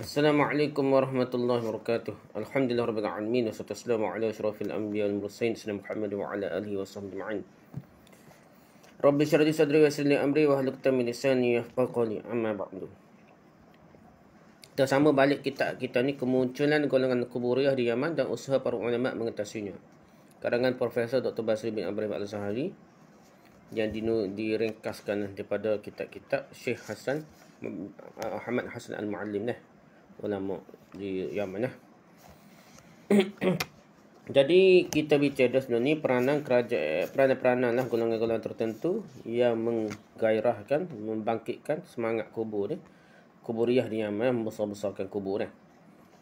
Assalamualaikum warahmatullahi wabarakatuh. Alhamdulillah rabbil alamin wassalatu wassalamu ala asyrafil anbiya wal mursalin sayyidina Muhammad wa ala alihi washabbihi ajma'in. Rabbi shrah sadri wa amri wa hlul 'uqdatam min lisani yafqahu qawli amma ba'du. Kita sama balik kita kita ni kemunculan golongan kuburiyah di Yaman dan usaha para ulama mengatasinya. Karangan Profesor Dr. Basri bin Ibrahim Al-Sahari yang dinu, diringkaskan daripada kitab-kitab Syekh Hasan Muhammad Hasan Al-Muallim lah ulama di Yaman lah. Jadi kita bicara sebelum ni peranan kerajaan eh, peranan-peranan lah golongan-golongan tertentu yang menggairahkan, membangkitkan semangat kubur ni. Kuburiah di Yaman yang membesar-besarkan kubur eh.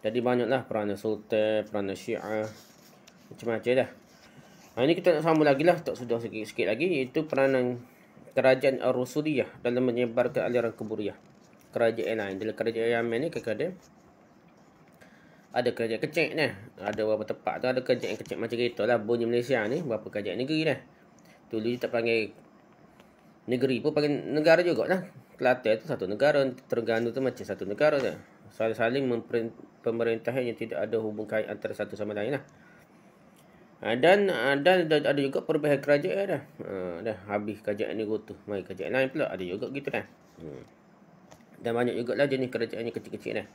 Jadi banyaklah peranan sultan, peranan syiah, macam-macam lah. Ha, ini kita nak sambung lagi lah, tak sudah sikit-sikit lagi. Iaitu peranan kerajaan Ar-Rusuliyah dalam menyebarkan aliran kuburiah kerajaan lain. Dalam kerajaan Yaman ni kekada ada kerajaan kecil ni. Ada beberapa tempat tu ada kerajaan kecil macam gitulah bunyi Malaysia ni berapa kerajaan negeri dah. Dulu dia tak panggil negeri pun panggil negara jugaklah. Kelantan tu satu negara, Terengganu tu macam satu negara dah. Saling-saling pemerintahan yang tidak ada hubung kait antara satu sama lain lah. Ha, ha, dan ada ada juga perbezaan kerajaan dah. Uh, dah habis kerajaan ni gotuh. Mari kerajaan lain pula ada juga gitu kan. Hmm. Dan banyak juga lah jenis kerajaan yang kecil-kecil lah.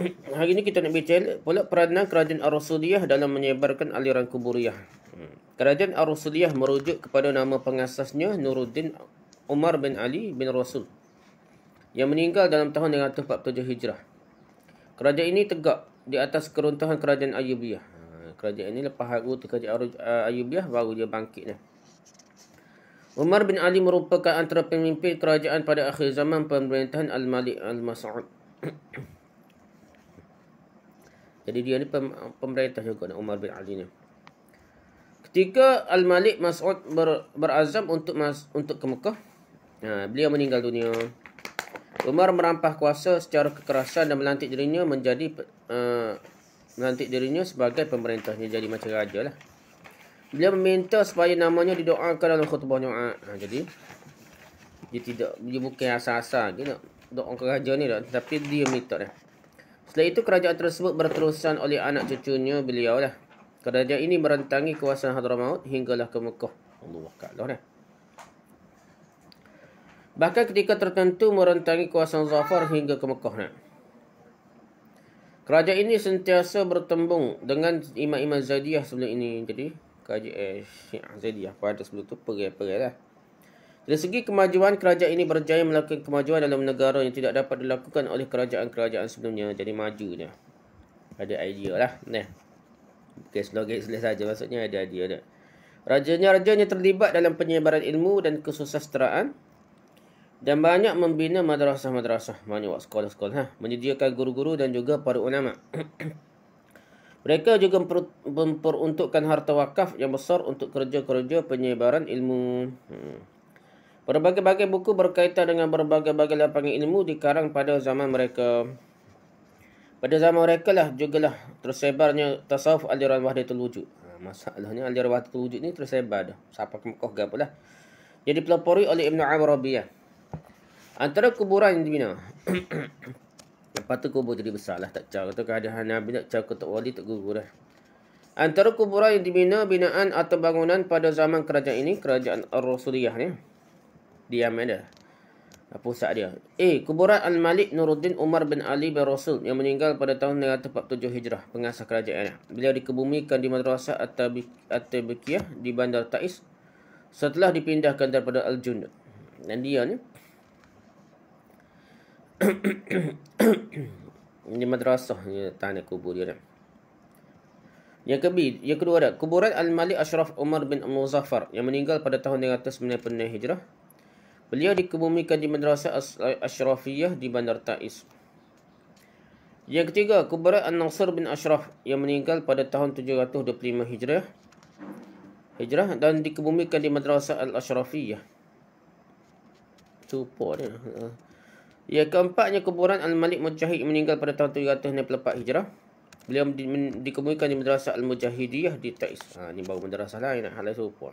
Hari ini kita nak bincang pula peranan kerajaan Ar-Rasuliyah dalam menyebarkan aliran kuburiyah. Hmm. Kerajaan Ar-Rasuliyah merujuk kepada nama pengasasnya Nuruddin Umar bin Ali bin Rasul yang meninggal dalam tahun 147 Hijrah. Kerajaan ini tegak di atas keruntuhan kerajaan Ayubiyah. Hmm. Kerajaan ini lepas hari kerajaan Ayubiyah baru dia bangkit. Nah. Umar bin Ali merupakan antara pemimpin kerajaan pada akhir zaman pemerintahan Al-Malik Al-Mas'ud. Jadi dia ni pem- pemerintah juga nak Umar bin Ali ni. Ketika Al-Malik Mas'ud ber- berazam untuk mas- untuk ke Mekah, ha, beliau meninggal dunia. Umar merampah kuasa secara kekerasan dan melantik dirinya menjadi uh, melantik dirinya sebagai pemerintahnya jadi macam raja lah beliau meminta supaya namanya didoakan dalam khutbah Jumaat. Ha, jadi dia tidak dia bukan asal-asal dia nak doa kerajaan ni dah tapi dia minta dah. Selepas itu kerajaan tersebut berterusan oleh anak cucunya beliau lah. Kerajaan ini merentangi kuasa Hadramaut hinggalah ke Mekah. Allah kaklah dah. Bahkan ketika tertentu merentangi kuasa Zafar hingga ke Mekah nak. Kerajaan ini sentiasa bertembung dengan imam-imam Zaidiyah sebelum ini. Jadi kerajaan eh, Syekh Azadi ada sebelum tu perai-perai lah. Dari segi kemajuan, kerajaan ini berjaya melakukan kemajuan dalam negara yang tidak dapat dilakukan oleh kerajaan-kerajaan sebelumnya. Jadi maju dia. Ada idea lah. Nah. Okay, slogan selesai saja maksudnya ada idea dia. Rajanya-rajanya terlibat dalam penyebaran ilmu dan kesusasteraan dan banyak membina madrasah-madrasah. Banyak sekolah-sekolah. Ha? Menyediakan guru-guru dan juga para ulama. Mereka juga memperuntukkan harta wakaf yang besar untuk kerja-kerja penyebaran ilmu. Hmm. Berbagai-bagai buku berkaitan dengan berbagai-bagai lapangan ilmu dikarang pada zaman mereka. Pada zaman mereka lah jugalah tersebarnya tasawuf aliran wahdatul wujud. Ha, masalahnya aliran wahdatul wujud ni tersebar dah. Siapa kemukoh ke apalah. Jadi pelopori oleh Ibn Arabiyah. Antara kuburan yang dibina. Lepas tu kubur jadi besar lah. Tak cakap kata keadaan Nabi tak cakap kata wali tak gugur lah. Antara kuburan yang dibina binaan atau bangunan pada zaman kerajaan ini. Kerajaan Ar-Rasuliyah ni. Di Yemen dia. Ah, pusat dia. A. Kuburan Al-Malik Nuruddin Umar bin Ali bin Rasul yang meninggal pada tahun 1947 Hijrah. Pengasah kerajaan. Beliau dikebumikan di Madrasah At-Tabikiyah di Bandar Taiz. Setelah dipindahkan daripada Al-Junud. Dan dia ni ini madrasah ni tanah kubur dia. Yang kedua, yang kedua adalah kuburan Al-Malik Ashraf Umar bin Muzaffar yang meninggal pada tahun 390 Hijrah. Beliau dikebumikan di Madrasah Ashrafiyah di Bandar Taiz. Yang ketiga, kuburan An-Nasr bin Ashraf yang meninggal pada tahun 725 Hijrah. Hijrah dan dikebumikan di Madrasah Al-Ashrafiyah. Cupa dia. Ha. Ya keempatnya kuburan Al-Malik Mujahid meninggal pada tahun 364 Hijrah. Beliau di, men, dikuburkan di Madrasah Al-Mujahidiyah di Taiz. Ha, ini baru Madrasah lain nak halai serupa.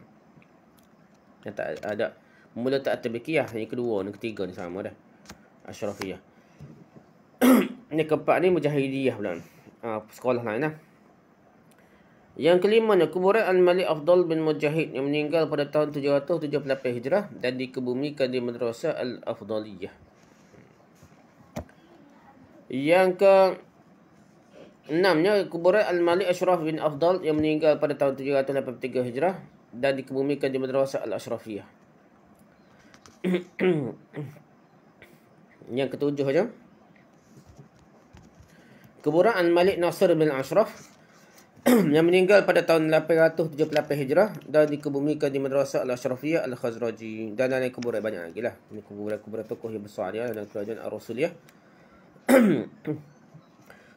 Yang tak ada. Mula tak terbikiyah. Yang kedua, yang ketiga ni sama dah. Ashrafiyah. ini keempat ni Mujahidiyah pula. Ha, sekolah lain lah. Yang kelima ni, kuburan Al-Malik Afdal bin Mujahid yang meninggal pada tahun 778 Hijrah dan dikebumikan di Madrasah Al-Afdaliyah. Yang ke enamnya kuburan Al-Malik Ashraf bin Afdal yang meninggal pada tahun 783 Hijrah dan dikebumikan di Madrasah Al-Ashrafiyah. yang ketujuh aja. Kuburan Al-Malik Nasr bin Ashraf yang meninggal pada tahun 878 Hijrah dan dikebumikan di Madrasah Al-Ashrafiyah Al-Khazraji dan lain-lain kuburan banyak lagi lah. Ini kuburan-kuburan tokoh yang besar dia dan kerajaan Ar-Rasuliyah. Ya.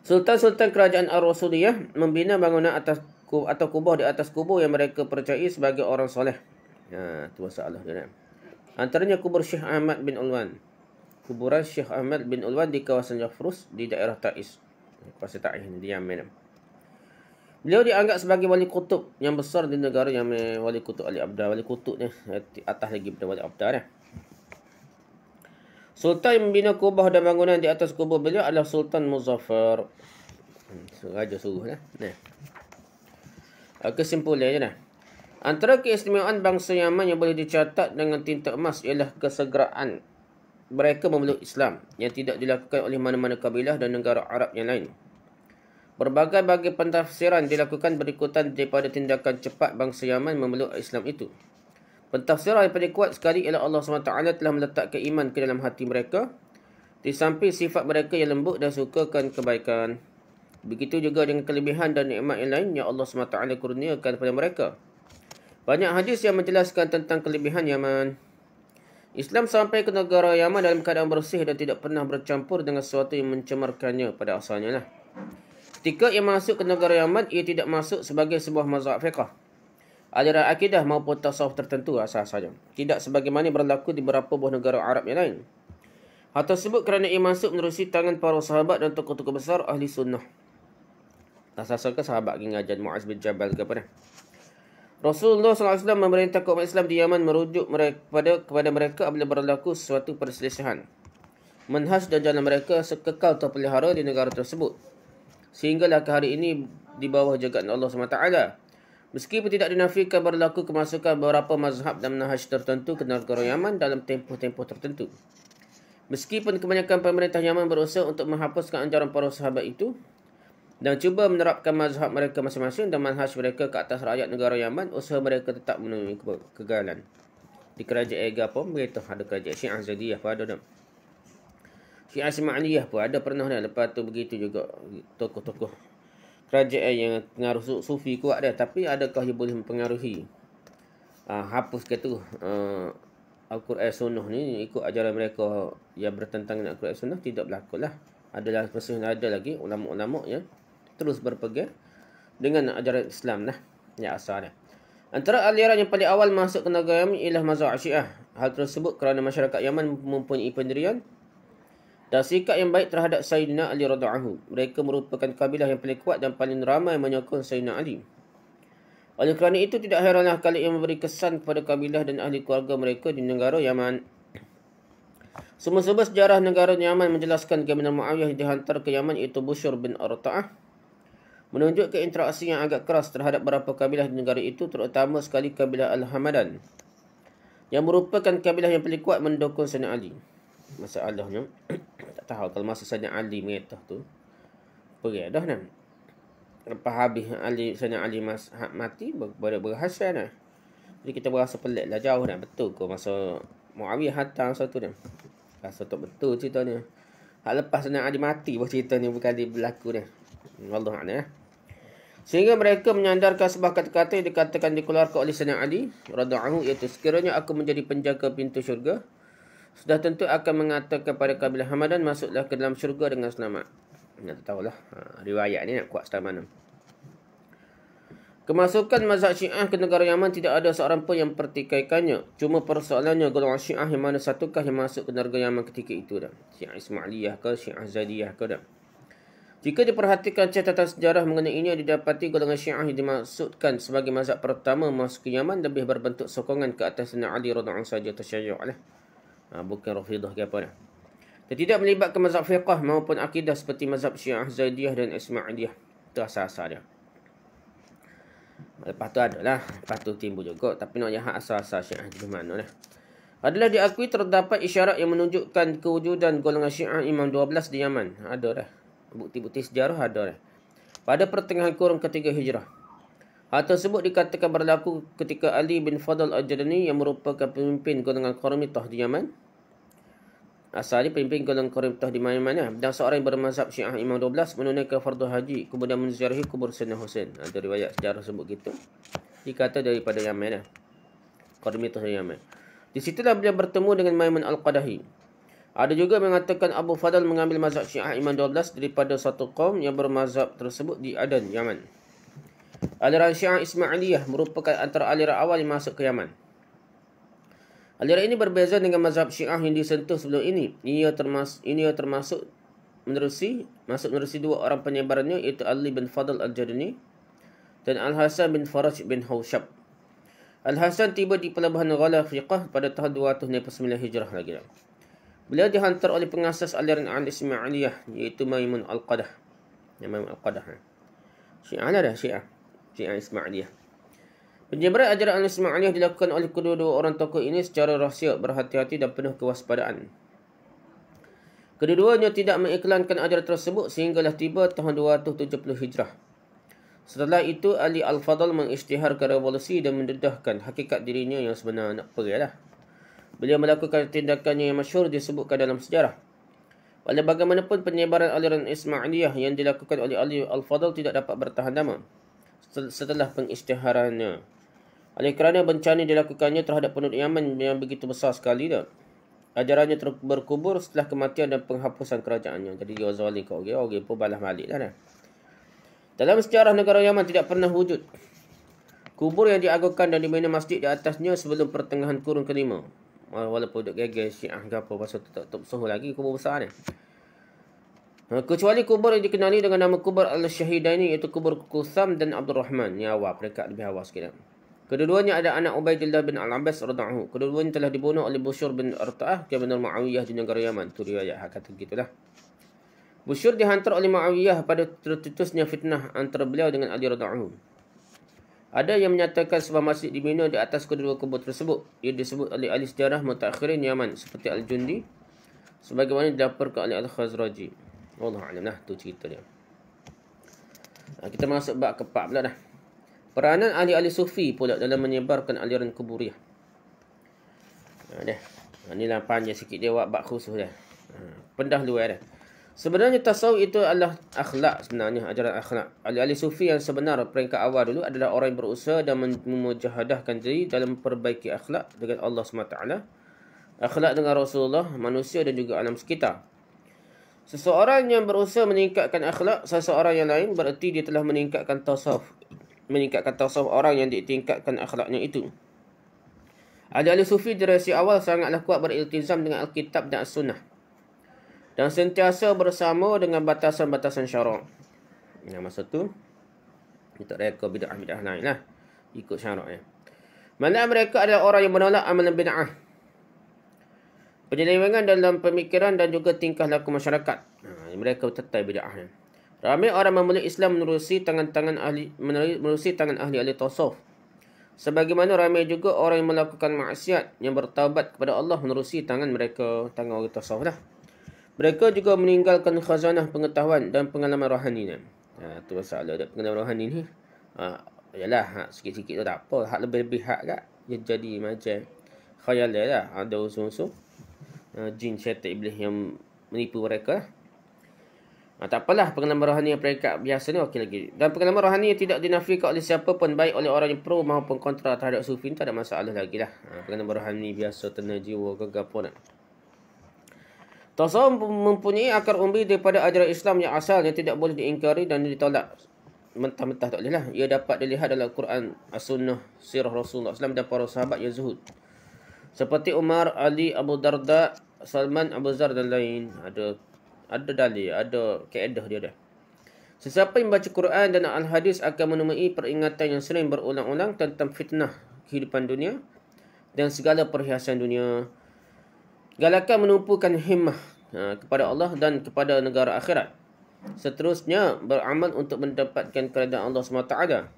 Sultan-sultan kerajaan Ar-Rasuliyah membina bangunan atas atau kubah di atas kubur yang mereka percayai sebagai orang soleh. Ha, itu masalah dia. Kan? Antaranya kubur Syekh Ahmad bin Ulwan. Kuburan Syekh Ahmad bin Ulwan di kawasan Jafrus di daerah Taiz. Kawasan Taiz di Yemen. Beliau dianggap sebagai wali kutub yang besar di negara yang wali kutub Ali Abdal. Wali kutub ni eh, atas lagi daripada wali Abdal. Ya. Sultan membina kubah dan bangunan di atas Kubah beliau adalah Sultan Muzaffar. Raja hmm, suruh lah. Nah. Ah, kesimpulannya lah. Antara keistimewaan bangsa Yaman yang boleh dicatat dengan tinta emas ialah kesegeraan mereka memeluk Islam yang tidak dilakukan oleh mana-mana kabilah dan negara Arab yang lain. Berbagai-bagai pentafsiran dilakukan berikutan daripada tindakan cepat bangsa Yaman memeluk Islam itu. Pentafsiran yang paling kuat sekali ialah Allah SWT telah meletakkan iman ke dalam hati mereka. Di samping sifat mereka yang lembut dan sukakan kebaikan. Begitu juga dengan kelebihan dan nikmat yang lain yang Allah SWT kurniakan kepada mereka. Banyak hadis yang menjelaskan tentang kelebihan Yaman. Islam sampai ke negara Yaman dalam keadaan bersih dan tidak pernah bercampur dengan sesuatu yang mencemarkannya pada asalnya. Lah. Ketika ia masuk ke negara Yaman, ia tidak masuk sebagai sebuah mazhab fiqah. Ajaran akidah maupun tasawuf tertentu asal saja. Tidak sebagaimana berlaku di beberapa buah negara Arab yang lain. Hal tersebut kerana ia masuk menerusi tangan para sahabat dan tokoh-tokoh besar ahli sunnah. Tak sahabat King Ajan Mu'az bin Jabal ke apa Rasulullah SAW memerintah kaum Islam di Yaman merujuk mereka kepada, kepada mereka apabila berlaku sesuatu perselisihan. Menhas dan jalan mereka sekekal terpelihara di negara tersebut. Sehinggalah ke hari ini di bawah jagaan Allah SWT. Meskipun tidak dinafikan berlaku kemasukan beberapa mazhab dan manhaj tertentu ke negara Yaman dalam tempoh-tempoh tertentu. Meskipun kebanyakan pemerintah Yaman berusaha untuk menghapuskan anjuran para sahabat itu dan cuba menerapkan mazhab mereka masing-masing dan manhaj mereka ke atas rakyat negara Yaman, usaha mereka tetap menemui kegalan. Di kerajaan Ega pun begitu. Ada kerajaan Syiah Zadiyah pun ada. Dah. Syiah Sima'aliyah pun ada pernah. Dah. Lepas tu begitu juga tokoh-tokoh kerajaan eh, yang pengaruh sufi kuat dia tapi adakah dia boleh mempengaruhi uh, hapus ke tu uh, Al-Quran Sunnah ni ikut ajaran mereka yang bertentangan dengan Al-Quran Sunnah tidak berlaku lah. Adalah mesti ada lagi ulama-ulama yang terus berpegang dengan ajaran Islam lah ya asalnya. Antara aliran yang paling awal masuk ke negara Yaman ialah mazhab Syiah. Hal tersebut kerana masyarakat Yaman mempunyai pendirian dan sikap yang baik terhadap Sayyidina Ali radhiyallahu mereka merupakan kabilah yang paling kuat dan paling ramai menyokong Sayyidina Ali oleh kerana itu tidak heranlah kali yang memberi kesan kepada kabilah dan ahli keluarga mereka di negara Yaman semua sebab sejarah negara Yaman menjelaskan bagaimana Muawiyah dihantar ke Yaman iaitu Bushur bin Arta'ah menunjukkan interaksi yang agak keras terhadap beberapa kabilah di negara itu terutama sekali kabilah Al-Hamadan yang merupakan kabilah yang paling kuat mendukung Sayyidina Ali masalahnya tak tahu kalau masa sanya ali metah tu pergi dah nah lepas habis ali sanya ali mas ha, mati ber berhasil nah jadi kita berasa pelik lah jauh nah betul ke masa muawiyah hatta satu nah rasa tak betul cerita ni hak lepas sanya ali mati buat cerita ni bukan dia berlaku dah wallah nah eh. Sehingga mereka menyandarkan sebuah kata-kata yang dikatakan dikeluarkan oleh Sayyidina Ali. Radha'ahu iaitu sekiranya aku menjadi penjaga pintu syurga sudah tentu akan mengatakan kepada kabilah Hamadan masuklah ke dalam syurga dengan selamat. Nak lah ha, riwayat ni nak kuat setara mana. Kemasukan mazhab syiah ke negara Yaman tidak ada seorang pun yang pertikaikannya. Cuma persoalannya golongan syiah yang mana satukah yang masuk ke negara Yaman ketika itu dah. Syiah Ismailiyah ke syiah Zadiyah ke dah. Jika diperhatikan catatan sejarah mengenai ini, didapati golongan syiah yang dimaksudkan sebagai mazhab pertama masuk ke Yaman lebih berbentuk sokongan ke atas Sina Ali Radha'an sahaja tersyayuk lah ha, bukan rafidah ke apa dah. Dan tidak melibatkan mazhab Fiqh maupun akidah seperti mazhab syiah Zaidiyah dan Ismailiyah. Itu asal-asal dia. Lepas tu adalah. Lepas tu timbul juga. Tapi nak jahat asal-asal syiah di mana lah. Adalah diakui terdapat isyarat yang menunjukkan kewujudan golongan syiah Imam 12 di Yaman. Ada lah, Bukti-bukti sejarah ada lah. Pada pertengahan kurung ketiga hijrah. Hal tersebut dikatakan berlaku ketika Ali bin Fadl al-Jadani yang merupakan pemimpin golongan Qaramitah di Yaman. Asal ini pemimpin golongan Qaramitah di Yaman eh, dan seorang yang bermazhab Syiah Imam 12 menunaikan fardu haji kemudian menziarahi kubur Sayyidina Hussein. Ada riwayat sejarah sebut gitu. Dikata daripada Yaman lah. Eh, Qaramitah di Yaman. Di situlah beliau bertemu dengan Maimun al-Qadahi. Ada juga mengatakan Abu Fadl mengambil mazhab Syiah Imam 12 daripada satu kaum yang bermazhab tersebut di Adan, Yaman. Aliran Syiah Ismailiyah merupakan antara aliran awal yang masuk ke Yaman. Aliran ini berbeza dengan mazhab Syiah yang disentuh sebelum ini. Ia termasuk ini termasuk menerusi masuk menerusi dua orang penyebarannya iaitu Ali bin Fadl al-Jaduni dan Al-Hasan bin Faraj bin Hawshab. Al-Hasan tiba di pelabuhan Ghala Fiqah pada tahun 299 Hijrah lagi. Beliau dihantar oleh pengasas aliran Al-Ismailiyah iaitu Maimun Al-Qadah. Ya, Maimun Al-Qadah. Ha. Syiah lah Syiah. Syiah Ismailiyah. Penyebaran ajaran Al-Ismailiyah dilakukan oleh kedua-dua orang tokoh ini secara rahsia, berhati-hati dan penuh kewaspadaan. Kedua-duanya tidak mengiklankan ajaran tersebut sehinggalah tiba tahun 270 Hijrah. Setelah itu, Ali Al-Fadl mengisytiharkan revolusi dan mendedahkan hakikat dirinya yang sebenarnya. nak perilah. Beliau melakukan tindakannya yang masyhur disebutkan dalam sejarah. Walau bagaimanapun penyebaran aliran Ismailiyah yang dilakukan oleh Ali Al-Fadl tidak dapat bertahan lama setelah pengisytiharannya. Oleh kerana bencana dilakukannya terhadap penduduk Yaman yang begitu besar sekali dah. Ajarannya ter- berkubur setelah kematian dan penghapusan kerajaannya. Jadi dia zalim kau okey. okay, pun balas balik lah dah. Dalam sejarah negara Yaman tidak pernah wujud kubur yang diagungkan dan dibina masjid di atasnya sebelum pertengahan kurun kelima. Walaupun duk gegel Syiah ke apa pasal tutup suhu lagi kubur besar ni. Ha, kecuali kubur yang dikenali dengan nama kubur al shahidah ini iaitu kubur Qusam dan Abdul Rahman. Ini awal, peringkat lebih awal sikit. Kedua-duanya ada anak Ubaidillah bin Al-Abbas radhahu. Kedua-duanya telah dibunuh oleh Bushur bin Arta'ah ke benar Ma'awiyah di negara Yaman. Itu riwayat hak kata gitulah. Bushur dihantar oleh Ma'awiyah pada tertutusnya fitnah antara beliau dengan Ali radhahu. Ada yang menyatakan sebuah masjid dibina di atas kedua kubur tersebut. Ia disebut oleh ahli sejarah mutakhirin Yaman seperti Al-Jundi sebagaimana dilaporkan oleh Al-Khazraji. Allah alam lah tu cerita dia. Ha, kita masuk bab ke-4 pula dah. Peranan ahli-ahli sufi pula dalam menyebarkan aliran kuburiah. Ha, dah. Ha, Ini lah panjang sikit dia bab khusus dia. Ha, pendah luar dah. Sebenarnya tasawuf itu adalah akhlak sebenarnya, ajaran akhlak. Ahli-ahli sufi yang sebenar peringkat awal dulu adalah orang yang berusaha dan memujahadahkan diri dalam perbaiki akhlak dengan Allah SWT. Akhlak dengan Rasulullah, manusia dan juga alam sekitar. Seseorang yang berusaha meningkatkan akhlak seseorang yang lain bererti dia telah meningkatkan tasawuf. Meningkatkan tasawuf orang yang ditingkatkan akhlaknya itu. Ada ahli sufi generasi awal sangatlah kuat beriltizam dengan Alkitab dan Sunnah. Dan sentiasa bersama dengan batasan-batasan syarak. Yang masa tu, kita reka bid'ah-bid'ah lain Ikut syaraknya. ya. Mana mereka adalah orang yang menolak amalan bid'ah penyelewengan dalam pemikiran dan juga tingkah laku masyarakat. Ha, mereka tetap bid'ah. Ramai orang memeluk Islam menerusi tangan-tangan ahli menerusi tangan ahli ahli tasawuf. Sebagaimana ramai juga orang yang melakukan maksiat yang bertaubat kepada Allah menerusi tangan mereka tangan ahli tasawuf lah. Mereka juga meninggalkan khazanah pengetahuan dan pengalaman rohani ni. Ha, tu pasal ada pengalaman rohani ni. Ha, yalah, ha, sikit-sikit tu tak apa. Hak lebih-lebih hak kat. Dia jadi macam khayal dia lah. Ada ha, usul-usul. Eh, jin syaitan iblis yang menipu mereka. Ha, tak apalah pengalaman rohani yang peringkat biasa ni okey lagi. Dan pengalaman rohani yang tidak dinafikan oleh siapa pun baik oleh orang yang pro maupun kontra terhadap sufi tak ada masalah lagi lah. Ha, pengalaman rohani biasa tenaga jiwa ke pun lah. Tasawuf mempunyai akar umbi daripada ajaran Islam yang asalnya tidak boleh diingkari dan ditolak. Mentah-mentah tak boleh lah. Ia dapat dilihat dalam Quran As-Sunnah Sirah Rasulullah SAW dan para sahabat yang zuhud seperti Umar, Ali, Abu Darda, Salman, Abu Zar dan lain. Ada ada dalil, ada kaedah dia dah. Sesiapa yang baca Quran dan Al-Hadis akan menemui peringatan yang sering berulang-ulang tentang fitnah kehidupan dunia dan segala perhiasan dunia. Galakan menumpukan himmah ha, kepada Allah dan kepada negara akhirat. Seterusnya, beramal untuk mendapatkan kerajaan Allah SWT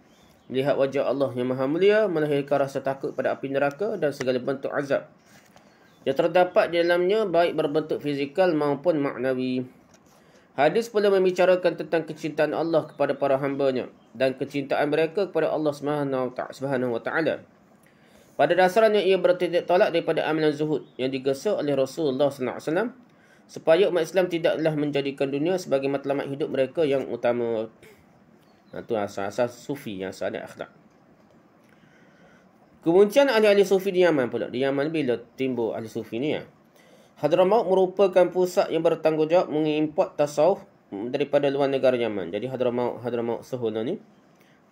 melihat wajah Allah yang maha mulia melahirkan rasa takut pada api neraka dan segala bentuk azab. Yang terdapat di dalamnya baik berbentuk fizikal maupun maknawi. Hadis pula membicarakan tentang kecintaan Allah kepada para hambanya dan kecintaan mereka kepada Allah Subhanahu Wa Pada dasarnya ia bertitik tolak daripada amalan zuhud yang digesa oleh Rasulullah Sallallahu supaya umat Islam tidaklah menjadikan dunia sebagai matlamat hidup mereka yang utama. Itu ha, asal-asal sufi yang asal ada akhlak. Kemuncian ada ahli sufi di Yaman pula. Di Yaman bila timbul ahli sufi ni ya. Hadramaut merupakan pusat yang bertanggungjawab mengimport tasawuf daripada luar negara Yaman. Jadi Hadramaut, Hadramaut Sohono ni.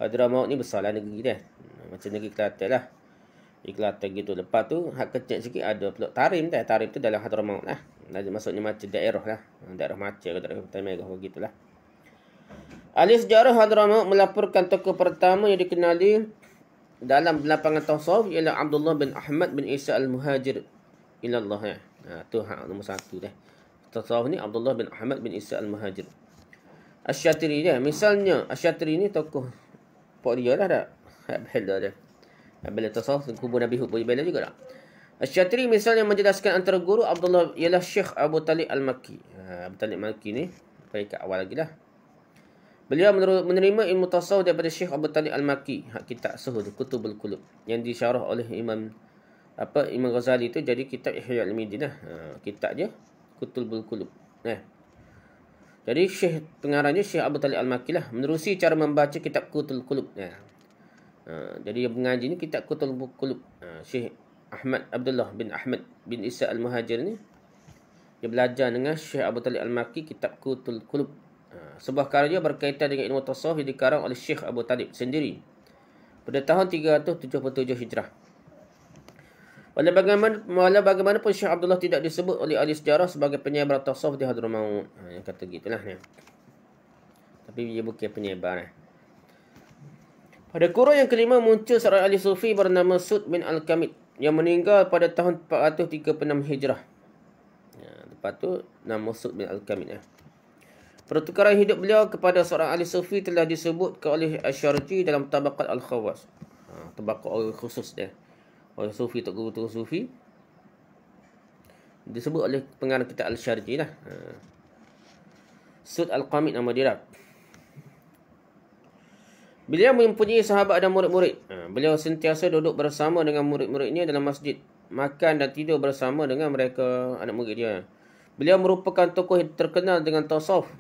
Hadramaut ni besarlah negeri kita. Ha, macam negeri Kelantan lah. Di Kelantan gitu. Lepas tu, hak kecil sikit ada pula Tarim tu. Tarim tu dalam Hadramaut lah. Maksudnya macam daerah lah. Ha, daerah macam ke daerah Tarim Megah begitulah. Ahli sejarah Hadramaut melaporkan tokoh pertama yang dikenali dalam lapangan tasawuf ialah Abdullah bin Ahmad bin Isa al-Muhajir ila Allah. Ya. Eh. Ha, tu hak nombor satu dah. Tasawuf ni Abdullah bin Ahmad bin Isa al-Muhajir. Asyatri dia. Misalnya, Asyatri ni tokoh Pak Ria lah tak? Habil dah dah. Habil tasawuf, kubur Nabi Hud pun bela juga tak? Asyatri misalnya menjelaskan antara guru Abdullah ialah Syekh Abu Talib al-Makki. Ha, Abu Talib al-Makki ni, paling awal lagi lah. Beliau menerima ilmu tasawuf daripada Syekh Abu Talib Al-Maki. Hak kitab Suhud, Kutubul Kulub. Yang disyarah oleh Imam apa Imam Ghazali itu jadi kitab Ihya Al-Midin. Lah. Ha, kitab dia, Kutubul Kulub. Nah. Eh. Jadi Syekh pengarangnya Syekh Abu Talib Al-Maki lah. Menerusi cara membaca kitab Kutubul Kulub. Nah. Eh. Ha, jadi yang mengaji ni kitab Kutubul Kulub. Ha, Syekh Ahmad Abdullah bin Ahmad bin Isa Al-Muhajir ni. Dia belajar dengan Syekh Abu Talib Al-Maki kitab Kutubul Kulub. Ah, sebuah karya berkaitan dengan ilmu tasawuf yang dikarang oleh Syekh Abu Talib sendiri pada tahun 377 Hijrah. Walau bagaimana, walau bagaimana pun Syekh Abdullah tidak disebut oleh ahli sejarah sebagai penyebar tasawuf di Hadramaut. Ha, yang kata gitulah ya. Tapi dia bukan penyebar. Eh. Pada kurun yang kelima muncul seorang ahli sufi bernama Sud bin Al-Kamid yang meninggal pada tahun 436 Hijrah. Ya, lepas tu nama Sud bin Al-Kamid. Ya. Pertukaran hidup beliau kepada seorang ahli sufi telah disebut oleh Asyarji dalam tabakat Al-Khawas. Ha, tabakat orang khusus dia. Orang sufi, tok guru tok sufi. Disebut oleh pengarang kita Al-Syarji lah. Ha. Sud Al-Qamid nama dia lah. Beliau mempunyai sahabat dan murid-murid. Ha, beliau sentiasa duduk bersama dengan murid-muridnya dalam masjid. Makan dan tidur bersama dengan mereka anak murid dia. Beliau merupakan tokoh yang terkenal dengan tasawuf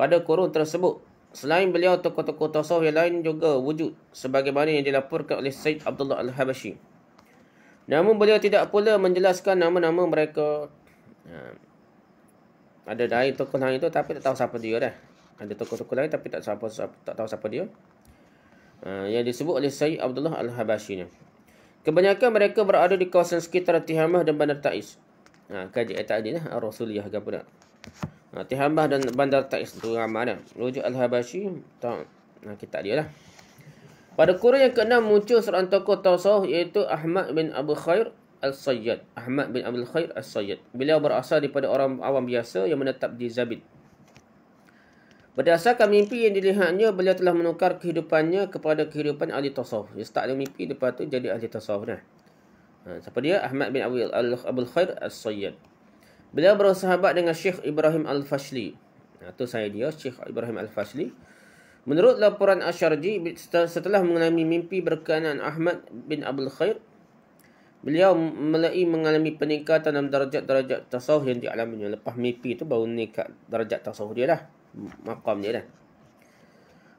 pada kurun tersebut. Selain beliau tokoh-tokoh tasawuf yang lain juga wujud sebagaimana yang dilaporkan oleh Said Abdullah Al-Habashi. Namun beliau tidak pula menjelaskan nama-nama mereka. Ha. Ada dari tokoh lain itu tapi tak tahu siapa dia dah. Ada tokoh-tokoh lain tapi tak siapa, tak tahu siapa dia. Ha, yang disebut oleh Said Abdullah Al-Habashi ni. Kebanyakan mereka berada di kawasan sekitar Tihamah dan Bandar Taiz. Ha, kaji ayat eh, tadi lah. Rasuliyah ke apa nak. Nanti ha, hambah dan bandar Taif tu ramai dah. Rujuk Al-Habashi. Tak. Nah, kita dia lah. Pada kurun yang ke-6 muncul seorang tokoh Tawasawuf iaitu Ahmad bin Abu Khair Al-Sayyad. Ahmad bin Abu Khair Al-Sayyad. Beliau berasal daripada orang awam biasa yang menetap di Zabid. Berdasarkan mimpi yang dilihatnya, beliau telah menukar kehidupannya kepada kehidupan ahli Tawasawuf. Dia start dengan mimpi, lepas tu jadi ahli Tawasawuf dah. Ha, siapa dia? Ahmad bin Abu Al-Khair Al-Sayyad. Beliau bersahabat dengan Syekh Ibrahim Al-Fashli. Itu saya dia, Syekh Ibrahim Al-Fashli. Menurut laporan Asyarji, setelah mengalami mimpi berkenaan Ahmad bin Abdul Khair, beliau mulai mengalami peningkatan dalam darjat-darjat tasawuf yang dialaminya. Lepas mimpi itu baru meningkat darjat tasawuf dia lah. Makam dia lah.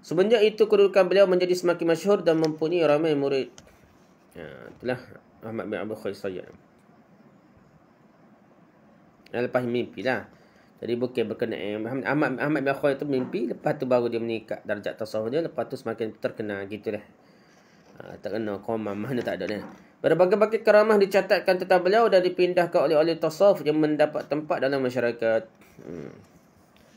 Sebenarnya itu, kedudukan beliau menjadi semakin masyhur dan mempunyai ramai murid. Ya, itulah Ahmad bin Abdul Khair Sayyid lepas mimpi lah. Jadi bukan berkenaan eh, Ahmad Ahmad, Ahmad bin Khoi tu mimpi lepas tu baru dia menikah darjat tasawuf dia lepas tu semakin terkenal gitulah. Ah ha, terkenal koma mana tak ada dah. Berbagai-bagai keramah dicatatkan tentang beliau dan dipindahkan oleh oleh tasawuf yang mendapat tempat dalam masyarakat. Hmm.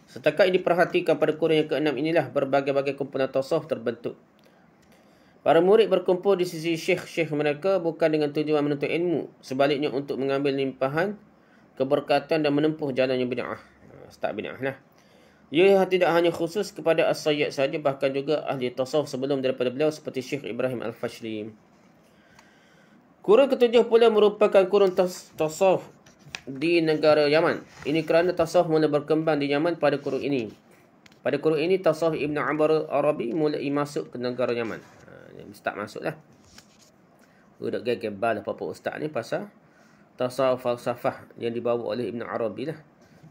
Setakat ini perhatikan pada kurun yang keenam inilah berbagai-bagai kumpulan tasawuf terbentuk. Para murid berkumpul di sisi syekh-syekh mereka bukan dengan tujuan menuntut ilmu. Sebaliknya untuk mengambil limpahan keberkatan dan menempuh jalan jalannya bid'ah. Ha, start bid'ah lah. Ia tidak hanya khusus kepada As-Sayyid sahaja bahkan juga ahli tasawuf sebelum daripada beliau seperti Syekh Ibrahim Al-Fashli. Kurun ketujuh pula merupakan kurun tasawuf di negara Yaman. Ini kerana tasawuf mula berkembang di Yaman pada kurun ini. Pada kurun ini tasawuf Ibn Abar Arabi mula masuk ke negara Yaman. Ha, start masuk lah. Udah gaya-gaya apa-apa ustaz ni pasal tasawuf falsafah yang dibawa oleh Ibn Arabi lah.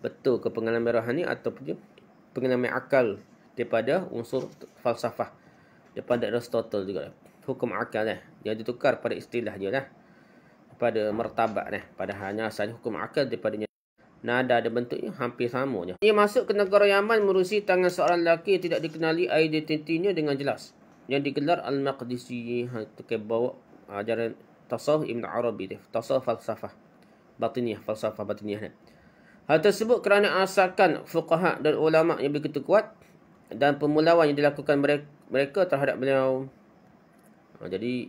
Betul ke pengalaman rohani ataupun pengalaman akal daripada unsur falsafah daripada Aristotle juga lah. Hukum akal lah. Eh. Yang ditukar pada istilahnya lah. Pada martabat lah. Eh. Pada hanya asal hukum akal daripadanya. Nada ada bentuknya hampir sama je. Ia masuk ke negara Yaman merusi tangan seorang lelaki yang tidak dikenali identitinya dengan jelas. Yang digelar Al-Maqdisi. Itu ha, kebawa ajaran tasawuf Ibn Arabi dia. Tasawuf falsafah. Batiniah, falsafah batiniah dia. Hal tersebut kerana asalkan fuqaha dan ulama' yang begitu kuat dan pemulawan yang dilakukan mereka terhadap beliau. Ha, jadi,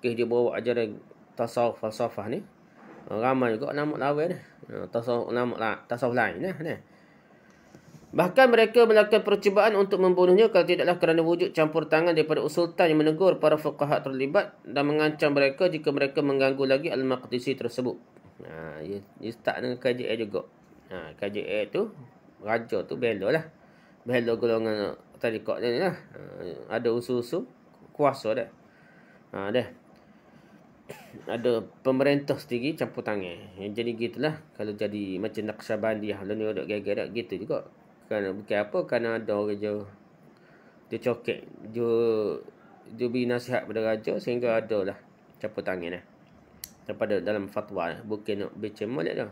okay, dia bawa ajaran tasawuf falsafah ni. Ha, ramai juga nama lawan ni. Ha, tasawuf nama lah, tasawuf lain lah ni. Bahkan mereka melakukan percubaan untuk membunuhnya kalau tidaklah kerana wujud campur tangan daripada Sultan yang menegur para fuqahat terlibat dan mengancam mereka jika mereka mengganggu lagi Al-Maqdisi tersebut. Ha, dia, ya, dia ya start dengan KJA juga. Ha, KJA tu, raja tu belo lah. Belo golongan eh, tadi kot ni lah. Ha, ada usul-usul kuasa dah. Ha, dah. Ada pemerintah sendiri campur tangan. Jadi gitulah kalau jadi macam Naqsyabandiyah lalu ni ada gerak-gerak gitu juga kerana bukan apa kerana ada je, dia coket dia dia beri nasihat pada raja sehingga ada lah capa tangan lah daripada dalam fatwa lah bukan nak bincang molek lah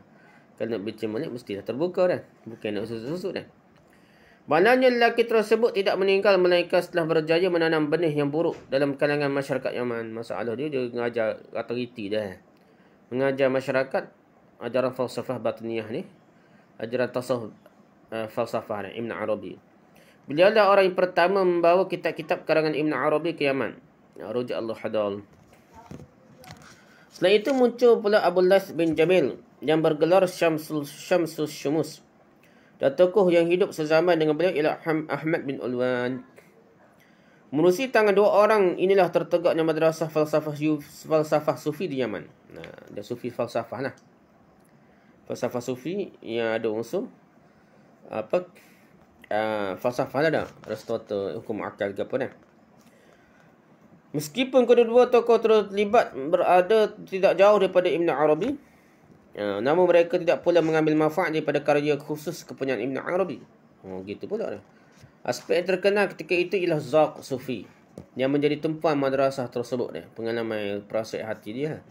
kalau nak bincang molek mestilah terbuka lah bukan nak susu susuk lah Maknanya lelaki tersebut tidak meninggal melainkan setelah berjaya menanam benih yang buruk dalam kalangan masyarakat Yaman. Masalah dia, dia mengajar autoriti dia. Mengajar masyarakat ajaran falsafah batiniah ni. Ajaran tasawuf uh, falsafah ni, Ibn Arabi. Beliau adalah orang yang pertama membawa kitab-kitab karangan Ibn Arabi ke Yaman. Ya, Ruj Allah Hadal. Selain itu muncul pula Abu Lais bin Jamil yang bergelar Syamsul, Syamsul Shumus. Dan tokoh yang hidup sezaman dengan beliau ialah Ahmad bin Ulwan. Menerusi tangan dua orang inilah tertegaknya madrasah falsafah, falsafah sufi di Yaman. Nah, dia sufi falsafah lah. Falsafah sufi yang ada unsur apa uh, falsafah dah Aristotle hukum akal ke apa dah. Meskipun kedua-dua tokoh terlibat berada tidak jauh daripada Ibn Arabi, uh, namun mereka tidak pula mengambil manfaat daripada karya khusus kepunyaan Ibn Arabi. Oh, gitu pula dah. Aspek yang terkenal ketika itu ialah Zaq Sufi yang menjadi tumpuan madrasah tersebut dia. Pengalaman yang perasaan hati dia. Lah.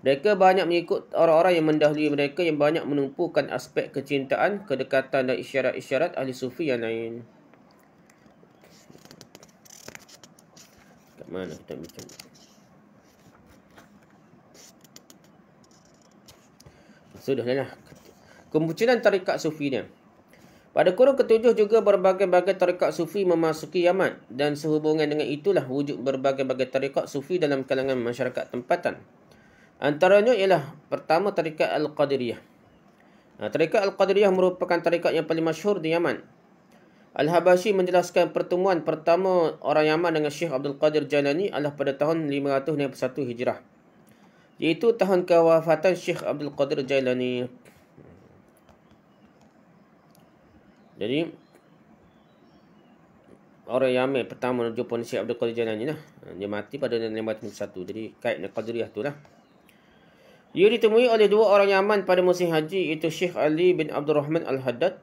Mereka banyak mengikut orang-orang yang mendahului mereka yang banyak menumpukan aspek kecintaan, kedekatan dan isyarat-isyarat ahli sufi yang lain. Kat mana kita macam ni? Sudahlah. Kemunculan tarikat sufi ni. Pada kurun ketujuh juga berbagai-bagai tarikat sufi memasuki Yaman dan sehubungan dengan itulah wujud berbagai-bagai tarikat sufi dalam kalangan masyarakat tempatan. Antaranya ialah pertama tarikat Al-Qadiriyah. Ha, tarikat Al-Qadiriyah merupakan tarikat yang paling masyhur di Yaman. Al-Habashi menjelaskan pertemuan pertama orang Yaman dengan Syekh Abdul Qadir Jalani adalah pada tahun 551 Hijrah. Iaitu tahun kewafatan Syekh Abdul Qadir Jailani. Jadi, orang Yaman pertama jumpa Syekh Abdul Qadir Jailani lah. Ha, dia mati pada tahun 551. Jadi, kaitnya Qadiriyah tu lah. Ia ditemui oleh dua orang Yaman pada musim haji iaitu Syekh Ali bin Abdul Rahman Al-Haddad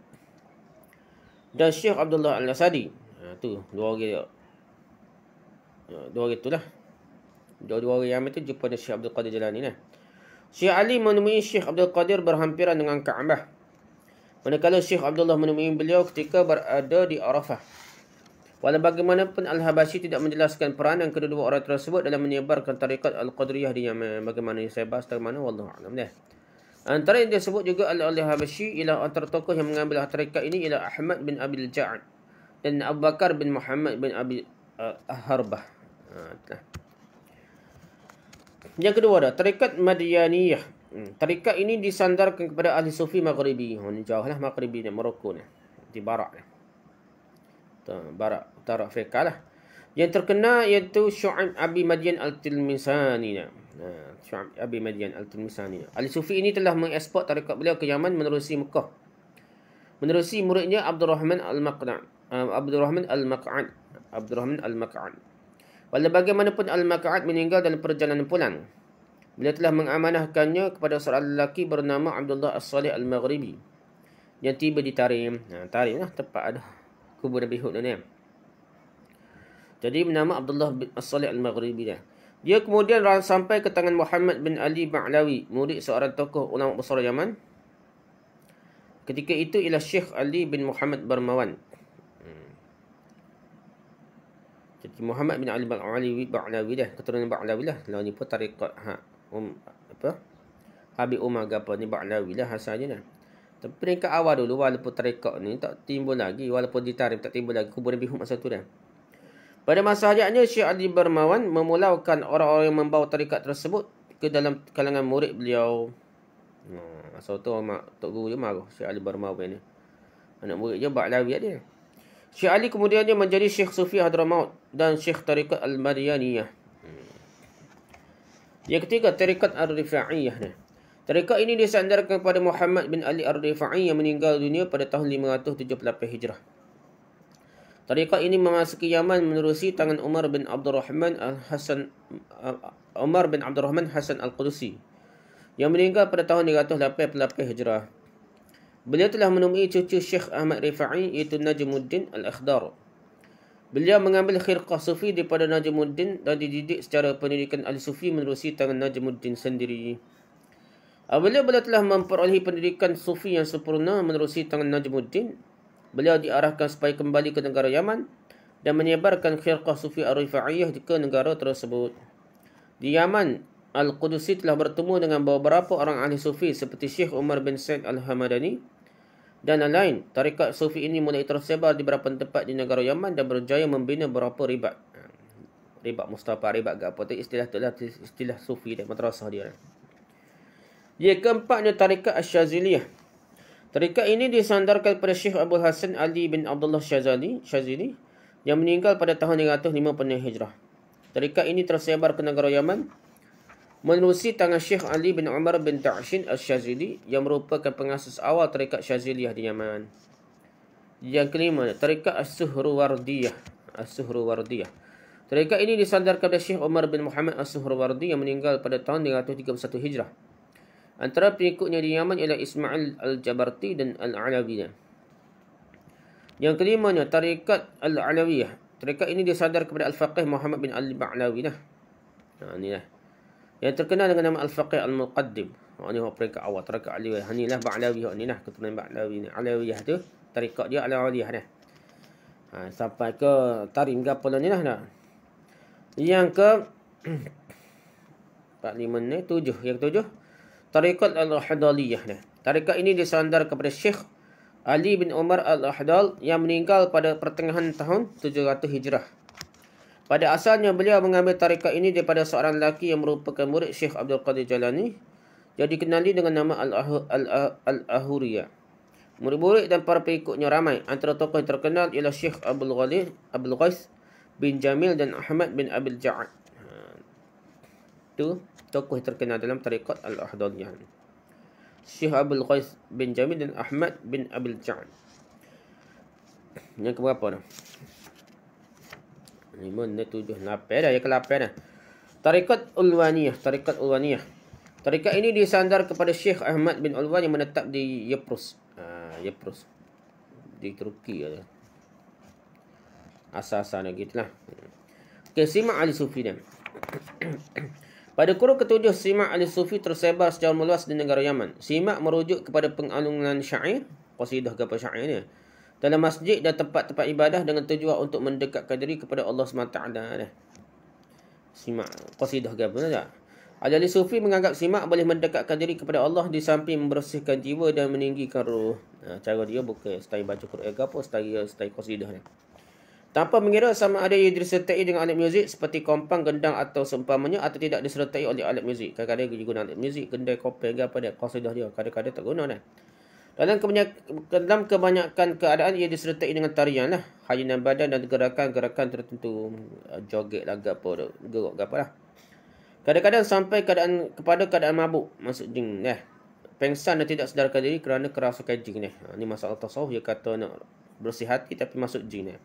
dan Syekh Abdullah Al-Asadi. Ha, tu, dua orang. Ha, dua orang itulah. Dua-dua orang Yaman tu jumpa dengan Syekh Abdul Qadir Jalani. Lah. Syekh Ali menemui Syekh Abdul Qadir berhampiran dengan Kaabah. Manakala Syekh Abdullah menemui beliau ketika berada di Arafah. Walau bagaimanapun Al-Habashi tidak menjelaskan peranan kedua-dua orang tersebut dalam menyebarkan tarikat Al-Qadriyah di Yaman. Bagaimana yang saya bahas tadi mana? Wallahualam deh. Antara yang disebut juga Al-Habashi ialah antara tokoh yang mengambil tarikat ini ialah Ahmad bin Abil Ja'ad dan Abu Bakar bin Muhammad bin Abi eh, Harbah. Ha, yang kedua ada tarikat Madianiyah. Hmm, tarikat ini disandarkan kepada ahli sufi Maghribi. Oh, ini jauhlah Maghribi ni, Maroko Di Barak ni barak utara Afrika lah. Yang terkena iaitu Syu'ab Abi Madian Al-Tilmisani. Ha, Syu'ab Abi Madian Al-Tilmisani. Ahli Sufi ini telah mengeksport tarikat beliau ke Yaman menerusi Mekah. Menerusi muridnya Abdul ha, Rahman Al-Maq'ad. Abdul Rahman Al-Maq'ad. Abdul Rahman Al-Maq'ad. Walau bagaimanapun Al-Maq'ad meninggal dalam perjalanan pulang. Beliau telah mengamanahkannya kepada seorang lelaki bernama Abdullah As-Salih Al-Maghribi. Yang tiba di Tarim. Ha, Tarim lah tempat ada kubur Nabi Hud ni. Jadi bernama Abdullah bin As-Salih Al-Maghribi dia. Dia kemudian sampai ke tangan Muhammad bin Ali Ba'lawi, murid seorang tokoh ulama besar Yaman. Ketika itu ialah Syekh Ali bin Muhammad Barmawan. Hmm. Jadi Muhammad bin Ali Ba'lawi Ba'lawi dah, keturunan Ba'lawi lah. Lalu ni pun tarikat ha, um, apa? Habib Umar gapa ni Ba'lawi lah, hasanya lah. Tapi peringkat awal dulu walaupun terekod ni tak timbul lagi. Walaupun ditarik tak timbul lagi. Kuburan bihut masa satu dah. Pada masa hayatnya Syekh Ali Bermawan memulaukan orang-orang yang membawa tarikat tersebut ke dalam kalangan murid beliau. Hmm, so tu mak, Tok Guru dia marah Syekh Ali Bermawan ni. Anak murid dia buat lawiat dia. Syekh Ali kemudiannya menjadi Syekh Sufi Hadramaut dan Syekh Tarikat Al-Madiyaniyah. Hmm. Yang ketiga, Tarikat Ar-Rifa'iyah ni. Tarekat ini disandarkan kepada Muhammad bin Ali Ar-Rifa'i yang meninggal dunia pada tahun 578 Hijrah. Tarekat ini memasuki Yaman menerusi tangan Umar bin Abdul Rahman Al-Hasan uh, Umar bin Abdul Rahman Hasan Al-Qudusi yang meninggal pada tahun 388 Hijrah. Beliau telah menemui cucu Syekh Ahmad Rifa'i iaitu Najmuddin Al-Akhdar. Beliau mengambil khirqah sufi daripada Najmuddin dan dididik secara pendidikan Al-Sufi menerusi tangan Najmuddin sendiri. Apabila ah, beliau telah memperolehi pendidikan sufi yang sempurna menerusi tangan Najmuddin, beliau diarahkan supaya kembali ke negara Yaman dan menyebarkan khirqah sufi Ar-Rifa'iyah ke negara tersebut. Di Yaman, Al-Qudusi telah bertemu dengan beberapa orang ahli sufi seperti Syekh Umar bin Said Al-Hamadani dan lain-lain. Tarikat sufi ini mulai tersebar di beberapa tempat di negara Yaman dan berjaya membina beberapa ribat. Ribat Mustafa, ribat ke apa tu istilah lah, istilah sufi dan madrasah dia. Ia keempatnya tarikat Asyaziliyah. Tarikat ini disandarkan kepada Syekh Abdul Hasan Ali bin Abdullah Syazali, Syazili yang meninggal pada tahun 350 Hijrah. Tarikat ini tersebar ke negara Yaman menerusi tangan Syekh Ali bin Umar bin Ta'ashin Al-Syazili yang merupakan pengasas awal tarikat Syaziliyah di Yaman. Yang kelima, tarikat As-Suhruwardiyah. As-Suhruwardiyah. Tarikat ini disandarkan kepada Syekh Umar bin Muhammad As-Suhruwardi yang meninggal pada tahun 331 Hijrah. Antara pengikutnya di Yaman ialah Ismail Al-Jabarti dan Al-Alawiyah. Yang kelima kelimanya, Tarikat Al-Alawiyah. Tarikat ini disadar kepada Al-Faqih Muhammad bin al Ba'lawi. Nah, inilah. Ha, lah. Yang terkenal dengan nama Al-Faqih Al-Muqaddim. Oh, ha, ini peringkat awal. Tarikat Al-Alawiyah. Inilah ha, Ba'lawi. Inilah keturunan Ba'lawi. Al-Alawiyah tu. Tarikat dia Al-Alawiyah. lah. Ha, sampai ke Tarim Gapalan inilah. Nah. Yang ke... lima ni, tujuh. Yang ke 7. Tarikat Al-Ahdaliyah ni. Tarikat ini disandar kepada Syekh Ali bin Umar Al-Ahdal yang meninggal pada pertengahan tahun 700 Hijrah. Pada asalnya beliau mengambil tarikat ini daripada seorang lelaki yang merupakan murid Syekh Abdul Qadir Jalani yang dikenali dengan nama Al-Ahuriyah. Murid-murid dan para pengikutnya ramai. Antara tokoh yang terkenal ialah Syekh Abdul Ghalid, Abdul Ghais bin Jamil dan Ahmad bin Abdul Ja'ad satu tokoh terkenal dalam tarikat Al-Ahdaliyah. Syekh Abdul Qais bin Jamil dan Ahmad bin Abdul Ja'ad. Yang keberapa dah? Lima, enam, tujuh, lapan dah. Yang ke lapan dah. Tarikat Ulwaniyah. Tarikat Ulwaniyah. Tarikat ini disandar kepada Syekh Ahmad bin Ulwan yang menetap di Yeprus. Ah, ha, Yeprus. Di Turki. Ya. Asal-asal lagi itulah. Okay, simak Ali Sufi dan. Pada kurun ketujuh, simak Ali Sufi tersebar secara meluas di negara Yaman. Simak merujuk kepada pengalungan syair, qasidah ke apa syair ni, dalam masjid dan tempat-tempat ibadah dengan tujuan untuk mendekatkan diri kepada Allah SWT. Simak qasidah ke apa tak? Ajali Sufi menganggap simak boleh mendekatkan diri kepada Allah di samping membersihkan jiwa dan meninggikan roh. Nah, ha, cara dia bukan setai baca Quran ke apa, setai, setai qasidah ni. Tanpa mengira sama ada ia disertai dengan alat muzik seperti kompang, gendang atau seumpamanya atau tidak disertai oleh alat muzik. Kadang-kadang dia guna alat muzik, gendai, kopi, ke apa dia, kosidah dia. Kadang-kadang tak guna lah. Dalam kebanyakan, dalam kebanyakan keadaan ia disertai dengan tarian lah. Hayunan badan dan gerakan-gerakan tertentu. Eh, joget lah, apa, gerok ke apa lah. Kadang-kadang sampai keadaan kepada keadaan mabuk. Maksud jing lah. Pengsan dan tidak sedarkan diri kerana kerasukan jing ha, ni. Ini masalah tasawuf. Dia kata nak bersih hati tapi masuk jing lah.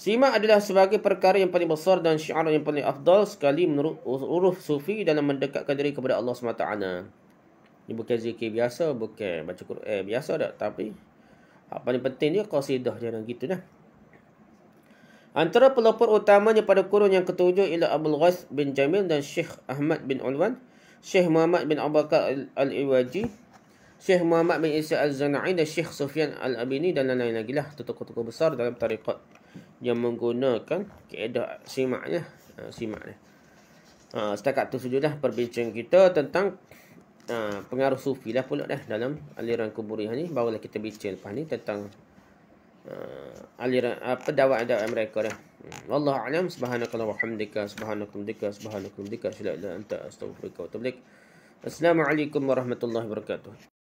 Sima adalah sebagai perkara yang paling besar dan syiar yang paling afdal sekali menurut uruf sufi dalam mendekatkan diri kepada Allah SWT. Ini bukan zikir biasa, bukan baca Quran eh, biasa tak. Tapi, apa yang penting dia qasidah dia dan gitu dah. Antara pelopor utamanya pada kurun yang ketujuh ialah Abdul Ghaz bin Jamil dan Syekh Ahmad bin Ulwan, Syekh Muhammad bin Abakar Al-Iwaji, Syekh Muhammad bin Isa Al-Zana'i dan Syekh Sufyan Al-Abini dan lain-lain lagi lah. Tokoh-tokoh besar dalam tarikat yang menggunakan keedah simaknya. Uh, ah, simaknya. Uh, setakat tu sudah lah perbincangan kita tentang uh, pengaruh sufi lah pula dah dalam aliran kuburi ni. Barulah kita bincang lepas ni tentang uh, aliran apa uh, dakwah dakwah mereka dah. Hmm. Wallahu a'lam subhanakallah wa hamdika subhanakum dika subhanakum dika syala ila anta astaghfiruka wa tablik. Assalamualaikum warahmatullahi wabarakatuh.